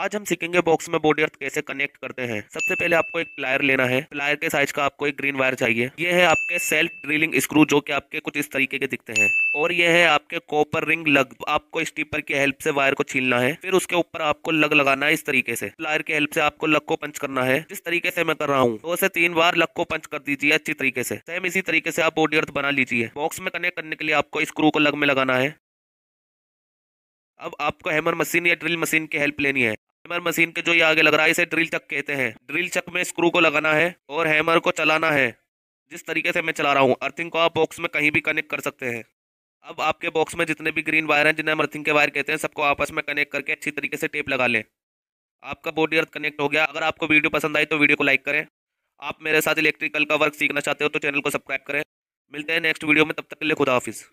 आज हम सीखेंगे बॉक्स में बॉडी अर्थ कैसे कनेक्ट करते हैं सबसे पहले आपको एक प्लायर लेना है प्लायर के साइज का आपको एक ग्रीन वायर चाहिए ये है आपके सेल्फ ड्रिलिंग स्क्रू जो कि आपके कुछ इस तरीके के दिखते हैं और ये है आपके कॉपर रिंग लग आपको स्टीपर की हेल्प से वायर को छीलना है फिर उसके ऊपर आपको लग लगाना है इस तरीके से प्लायर की हेल्प से आपको लग को पंच करना है जिस तरीके से मैं कर रहा हूँ दो से तीन बार लग को पंच कर दीजिए अच्छी तरीके से सेम इसी तरीके से आप बॉडी अर्थ बना लीजिए बॉक्स में कनेक्ट करने के लिए आपको स्क्रू को लग में लगाना है अब आपको हैमर मशीन या ड्रिल मशीन की हेल्प लेनी है हैमर मशीन के जो ये आगे लग रहा है इसे ड्रिल चक कहते हैं ड्रिल चक में स्क्रू को लगाना है और हैमर को चलाना है जिस तरीके से मैं चला रहा हूँ अर्थिंग को आप बॉक्स में कहीं भी कनेक्ट कर सकते हैं अब आपके बॉक्स में जितने भी ग्रीन वायर हैं जिन्हें हम अर्थिंग के वायर कहते हैं सबको आपस में कनेक्ट करके अच्छी तरीके से टेप लगा लें आपका बॉडी अर्थ कनेक्ट हो गया अगर आपको वीडियो पसंद आई तो वीडियो को लाइक करें आप मेरे साथ इलेक्ट्रिकल का वर्क सीखना चाहते हो तो चैनल को सब्सक्राइब करें मिलते हैं नेक्स्ट वीडियो में तब तक के लिए खुदा हाफिज़